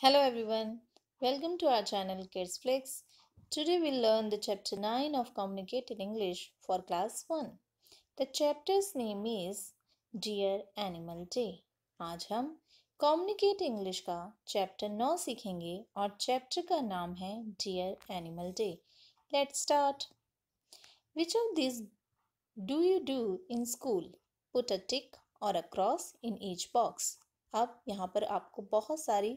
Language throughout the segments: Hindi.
Hello everyone, welcome to our channel Kids Flex. Today we'll learn the chapter 9 of Communicated English for class 1. The chapter's name is Dear Animal Day. आज हम Communicate English का chapter 9 सीखेंगे और chapter का नाम है Dear Animal Day. Let's start. Which of these do you do in school? Put a tick or a cross in each box. अब यहाँ पर आपको बहुत सारी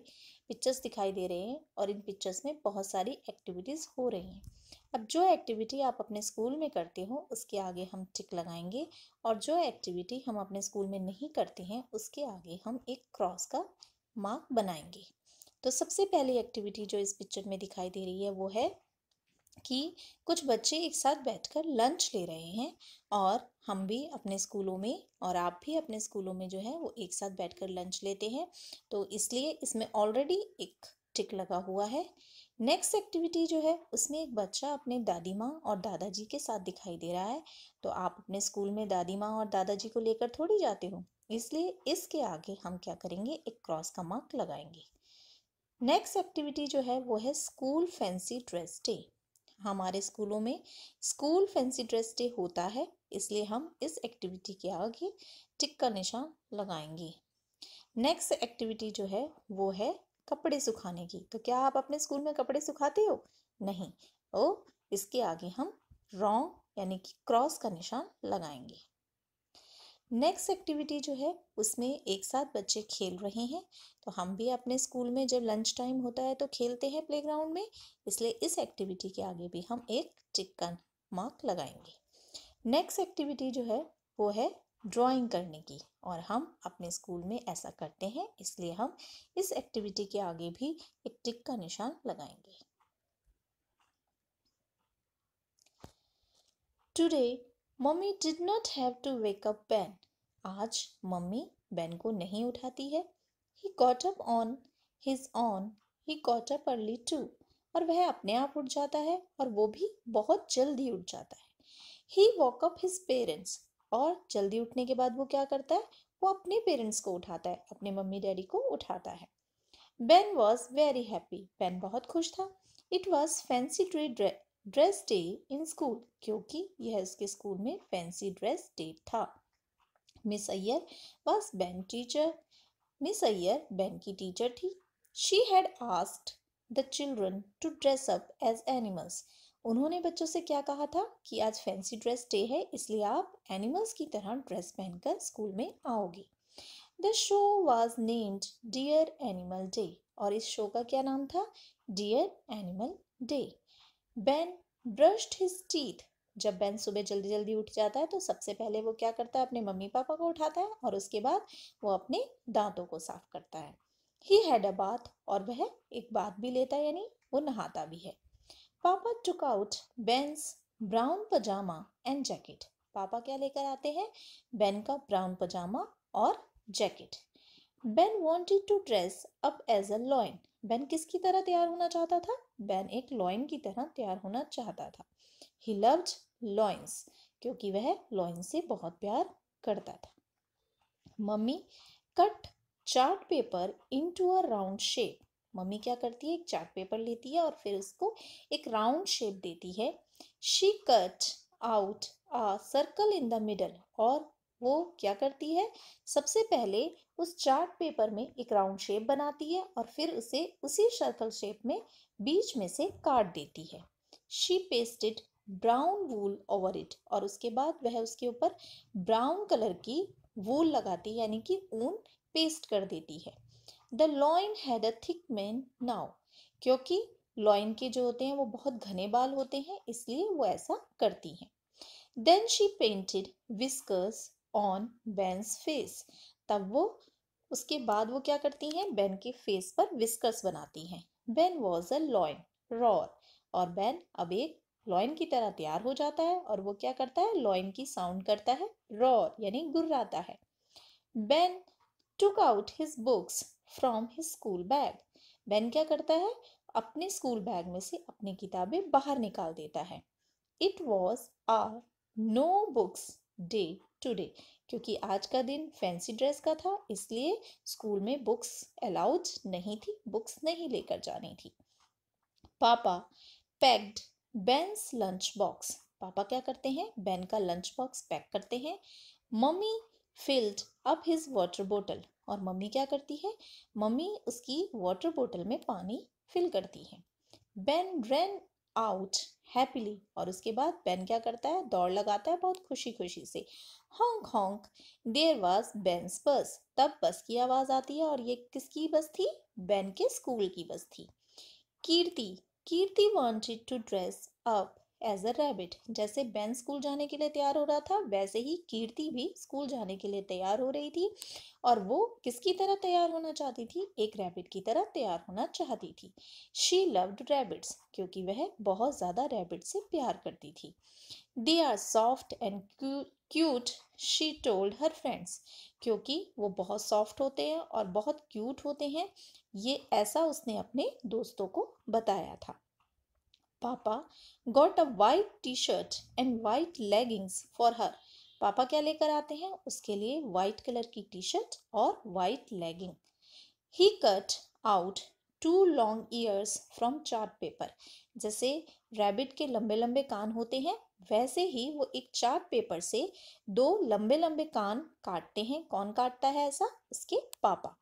पिक्चर्स दिखाई दे रही हैं और इन पिक्चर्स में बहुत सारी एक्टिविटीज़ हो रही हैं अब जो एक्टिविटी आप अपने स्कूल में करते हो उसके आगे हम टिक लगाएंगे और जो एक्टिविटी हम अपने स्कूल में नहीं करते हैं उसके आगे हम एक क्रॉस का मार्क बनाएंगे तो सबसे पहली एक्टिविटी जो इस पिक्चर में दिखाई दे रही है वो है कि कुछ बच्चे एक साथ बैठकर लंच ले रहे हैं और हम भी अपने स्कूलों में और आप भी अपने स्कूलों में जो है वो एक साथ बैठकर लंच लेते हैं तो इसलिए इसमें ऑलरेडी एक टिक लगा हुआ है नेक्स्ट एक्टिविटी जो है उसमें एक बच्चा अपने दादी माँ और दादाजी के साथ दिखाई दे रहा है तो आप अपने स्कूल में दादी माँ और दादाजी को लेकर थोड़ी जाते हो इसलिए इसके आगे हम क्या करेंगे एक क्रॉस का मार्क लगाएंगे नेक्स्ट एक्टिविटी जो है वो है स्कूल फैंसी ड्रेस डे हमारे स्कूलों में स्कूल फैंसी ड्रेस डे होता है इसलिए हम इस एक्टिविटी के आगे टिक का निशान लगाएंगे नेक्स्ट एक्टिविटी जो है वो है कपड़े सुखाने की तो क्या आप अपने स्कूल में कपड़े सुखाते हो नहीं ओ इसके आगे हम रॉन्ग यानी कि क्रॉस का निशान लगाएंगे नेक्स्ट एक्टिविटी जो है उसमें एक साथ बच्चे खेल रहे हैं तो हम भी अपने स्कूल में जब लंच टाइम होता है तो खेलते हैं प्लेग्राउंड में इसलिए इस एक्टिविटी के आगे भी हम एक चिकन मार्क लगाएंगे नेक्स्ट एक्टिविटी जो है वो है ड्राइंग करने की और हम अपने स्कूल में ऐसा करते हैं इसलिए हम इस एक्टिविटी के आगे भी एक टिक का निशान लगाएंगे today mummy did not have to wake up आज मम्मी बेन को नहीं उठाती है he caught up on his on he caught up early too और वह अपने आप उठ जाता है और वो भी बहुत जल्दी उठ जाता है he woke up his parents और जल्दी उठने के बाद वो क्या करता है वो अपने पेरेंट्स को उठाता है अपने मम्मी डैडी को उठाता है Ben was very happy Ben बहुत खुश था it was fancy tree dress day in school क्योंकि यह उसके स्कूल में फैंसी ड्रेस डे था miss Iyer was Ben teacher miss Iyer, Ben की टीचर थी. She had asked the children to dress up as animals उन्होंने बच्चों से क्या कहा था कि आज फैंसी ड्रेस डे है इसलिए आप एनिमल्स की तरह ड्रेस पहनकर स्कूल में आओगे the show was named dear animal day और इस शो का क्या नाम था dear animal day Ben brushed his teeth जब बेन सुबह जल्दी जल्दी उठ जाता है तो सबसे पहले वो क्या करता है अपने मम्मी पापा को उठाता है और उसके बाद वो अपने दांतों को साफ करता है ही हैड अ बाथ और वह एक बाथ भी लेता है यानी वो नहाता भी है पापा took out Ben's brown pyjama and jacket पापा क्या लेकर आते हैं बेन का ब्राउन पजामा और jacket Ben wanted to dress up as a lion Ben किसकी तरह तैयार होना चाहता था बेन एक लॉइन की तरह तैयार होना चाहता था ही लव्ड लॉइंस क्योंकि वह लॉइंस से बहुत प्यार करता था mummy cut chart paper into a round shape mummy क्या करती है एक चार्ट पेपर लेती है और फिर उसको एक राउंड शेप देती है she cut out a circle in the middle और वो क्या करती है सबसे पहले उस चार्ट पेपर में एक राउंड शेप बनाती है और फिर उसे उसी सर्कल शेप में बीच में से काट देती है she pasted brown wool over it और उसके बाद वह उसके ऊपर ब्राउन कलर की वूल लगाती है यानी कि ऊन पेस्ट कर देती है the lion had a thick mane now क्योंकि लॉइन के जो होते हैं वो बहुत घने बाल होते हैं इसलिए वो ऐसा करती हैं then she painted whiskers on Ben's face तब वो उसके बाद वो क्या करती हैं बैन के फेस पर विस्कर्स बनाती हैं Ben was a lion roar और बैन अब एक लॉयन की तरह तैयार हो जाता है और वो क्या करता है लॉयन की साउंड करता है रॉर यानी गुर्राता है Ben took out his books from his school bag Ben क्या करता है अपने स्कूल बैग में से अपनी किताबें बाहर निकाल देता है it was a no books day today क्योंकि आज का दिन फैंसी ड्रेस का था इसलिए स्कूल में बुक्स अलाउड नहीं थी बुक्स नहीं लेकर जानी थी पापा पैक्ड बेंस लंच बॉक्स पापा क्या करते हैं बेन का लंच बॉक्स पैक करते हैं mummy filled up his water bottle और मम्मी क्या करती है मम्मी उसकी वाटर बोटल में पानी फिल करती है बेन रेन आउट हैप्पीली और उसके बाद बेन क्या करता है दौड़ लगाता है बहुत खुशी खुशी से honk honk there was Ben's bus तब बस की आवाज़ आती है और ये किसकी बस थी बेन के स्कूल की बस थी Kirti Kirti wanted to dress up as a rabbit जैसे बेन स्कूल जाने के लिए तैयार हो रहा था वैसे ही कीर्ति भी स्कूल जाने के लिए तैयार हो रही थी और वो किसकी तरह तैयार होना चाहती थी एक रैबिट की तरह तैयार होना चाहती थी शी लव्ड रैबिट्स क्योंकि वह बहुत ज़्यादा रैबिट से प्यार करती थी they are soft and cute she told her friends क्योंकि वो बहुत सॉफ्ट होते हैं और बहुत क्यूट होते हैं ये ऐसा उसने अपने दोस्तों को बताया था पापा got a white T shirt and white leggings for her पापा क्या लेकर आते हैं उसके लिए वाइट कलर की टी शर्ट और white legging he cut out two long ears from chart paper जैसे रैबिट के लंबे लंबे कान होते हैं वैसे ही वो एक चार्ट पेपर से दो लंबे लंबे कान काटते हैं कौन काटता है ऐसा उसके पापा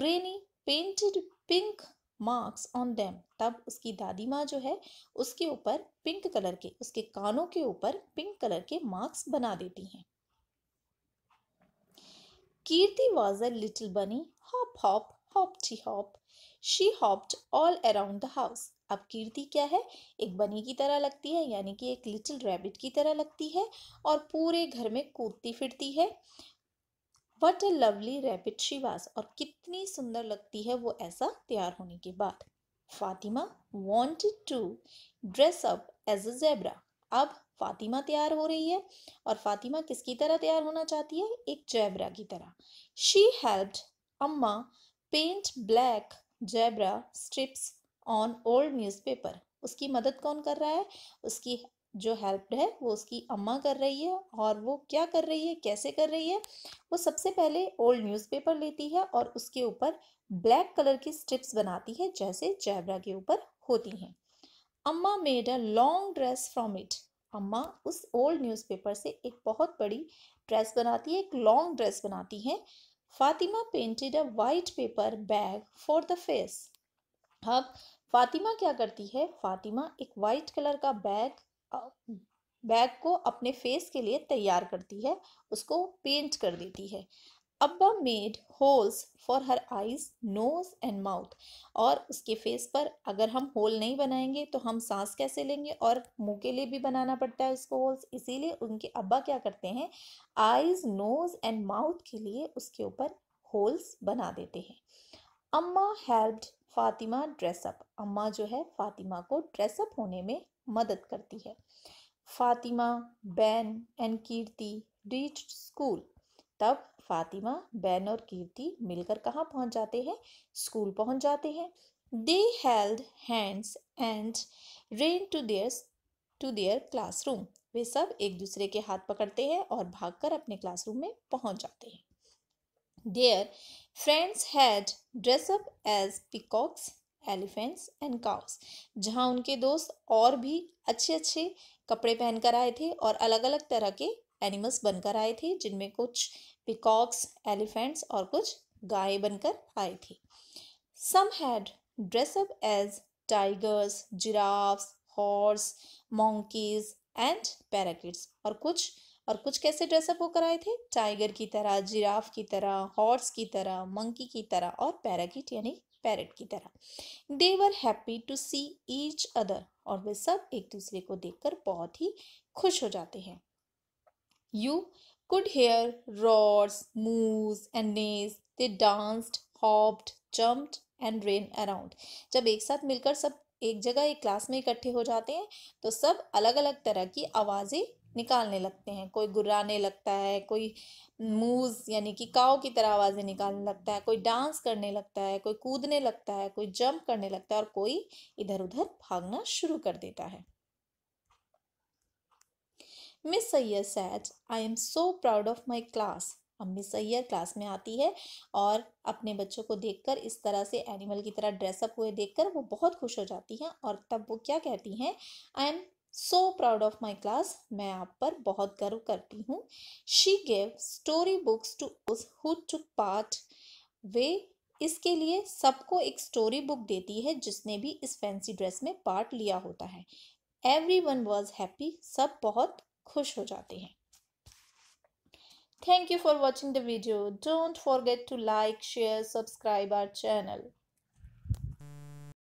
granny painted pink marks on them तब उसकी दादी माँ जो है उसके ऊपर पिंक कलर के उसके कानों के ऊपर पिंक कलर के मार्क्स बना देती हैं Kirti was a little bunny hop hop hop hoppity hop she hopped all around the house अब कीर्ति क्या है एक बनी की तरह लगती है यानी कि एक लिटिल रैबिट की तरह लगती है और पूरे घर में कूदती फिरती है what a lovely rabbit she was और कितनी सुंदर लगती है वो ऐसा तैयार होने के बाद Fatima wanted to dress up as a zebra अब फातिमा तैयार हो रही है और फातिमा किसकी तरह तैयार होना चाहती है एक जैबरा की तरह she helped amma paint black zebra stripes on old newspaper उसकी मदद कौन कर रहा है उसकी जो हेल्प है वो उसकी अम्मा कर रही है और वो क्या कर रही है कैसे कर रही है वो सबसे पहले ओल्ड न्यूज़पेपर लेती है और उसके ऊपर ब्लैक कलर की स्ट्रिप्स बनाती है जैसे जैबरा के ऊपर होती हैं amma made a long dress from it अम्मा उस ओल्ड न्यूज़पेपर से एक बहुत बड़ी ड्रेस बनाती है एक लॉन्ग ड्रेस बनाती है Fatima painted a white paper bag for the face अब फातिमा क्या करती है फातिमा एक वाइट कलर का बैग बैग को अपने फेस के लिए तैयार करती है उसको पेंट कर देती है abba made holes for her eyes nose and mouth और उसके फेस पर अगर हम होल नहीं बनाएंगे तो हम सांस कैसे लेंगे और मुंह के लिए भी बनाना पड़ता है उसको होल्स इसीलिए उनके अब्बा क्या करते हैं आईज नोज एंड माउथ के लिए उसके ऊपर होल्स बना देते हैं अम्मा हेल्प्ड फातिमा ड्रेसअप अम्मा जो है फातिमा को ड्रेसअप होने में मदद करती है Fatima Ben and Kirti reach school तब फातिमा बैन और कीर्ति मिलकर कहाँ पहुँच जाते हैं स्कूल पहुँच जाते हैं they held hands and ran to their to their classroom वे सब एक दूसरे के हाथ पकड़ते हैं और भागकर अपने क्लासरूम में पहुंच जाते हैं their friends had dress up as peacocks elephants and cows जहाँ उनके दोस्त और भी अच्छे अच्छे कपड़े पहनकर आए थे और अलग अलग तरह के एनिमल्स बनकर आए थे जिनमें कुछ पिकॉक्स एलिफेंट्स और कुछ गाय बनकर आए थे some had dress up as tigers giraffes horse monkeys and parakeets और कुछ और कुछ कैसे ड्रेसअप होकर आए थे टाइगर की तरह जिराफ की तरह हॉर्स की तरह मंकी की तरह और पैराकिट यानी पैरट की तरह they were happy to see each other और वे सब एक दूसरे को देखकर बहुत ही खुश हो जाते हैं you could hear roars moos and neighs they danced hopped jumped and ran around जब एक साथ मिलकर सब एक जगह एक क्लास में इकट्ठे हो जाते हैं तो सब अलग अलग तरह की आवाज़ें निकालने लगते हैं कोई गुर्राने लगता है कोई मूज यानी कि काव की तरह आवाज़ें निकालने लगता है कोई डांस करने लगता है कोई कूदने लगता है कोई जंप करने लगता है और कोई इधर उधर भागना शुरू कर देता है miss Iyer says I am so proud of my class अब मिस सैयर क्लास में आती है और अपने बच्चों को देखकर इस तरह से एनिमल की तरह ड्रेसअप हुए देखकर वो बहुत खुश हो जाती हैं और तब वो क्या कहती हैं I am so proud of my class मैं आप पर बहुत गर्व करती हूँ she gave story books to those who took part वे इसके लिए सबको एक स्टोरी बुक देती है जिसने भी इस फैंसी ड्रेस में पार्ट लिया होता है एवरी वन वॉज हैप्पी सब बहुत खुश हो जाते हैं thank you for watching the video don't forget to like share subscribe our channel